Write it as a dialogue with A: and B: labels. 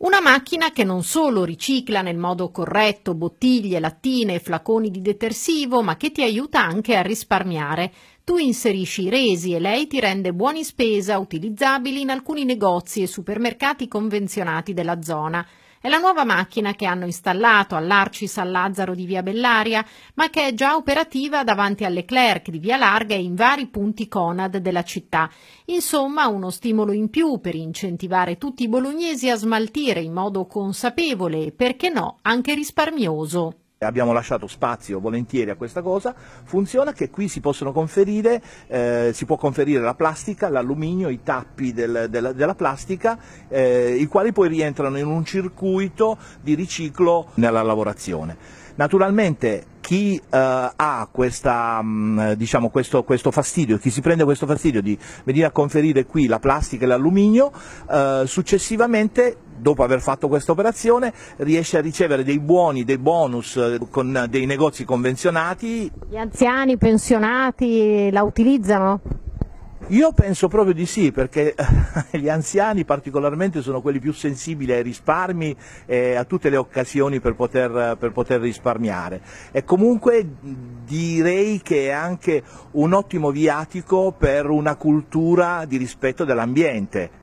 A: Una macchina che non solo ricicla nel modo corretto bottiglie, lattine e flaconi di detersivo, ma che ti aiuta anche a risparmiare. Tu inserisci i resi e lei ti rende buoni spesa utilizzabili in alcuni negozi e supermercati convenzionati della zona. È la nuova macchina che hanno installato all'Arci San Lazzaro di Via Bellaria, ma che è già operativa davanti alle Clerc di Via Larga e in vari punti Conad della città. Insomma, uno stimolo in più per incentivare tutti i bolognesi a smaltire in modo consapevole e, perché no, anche risparmioso
B: abbiamo lasciato spazio volentieri a questa cosa, funziona che qui si possono conferire, eh, si può conferire la plastica, l'alluminio, i tappi del, della, della, plastica, eh, i quali poi rientrano in un circuito di riciclo nella lavorazione. Naturalmente chi eh, ha questa, mm, diciamo, questo, questo, fastidio, chi si prende questo fastidio di venire a conferire qui la plastica e l'alluminio, eh, successivamente dopo aver fatto questa operazione riesce a ricevere dei buoni, dei bonus eh, con dei negozi convenzionati.
A: Gli anziani, i pensionati la utilizzano?
B: Io penso proprio di sì, perché eh, gli anziani particolarmente sono quelli più sensibili ai risparmi e a tutte le occasioni per poter, per poter risparmiare. E comunque direi che è anche un ottimo viatico per una cultura di rispetto dell'ambiente.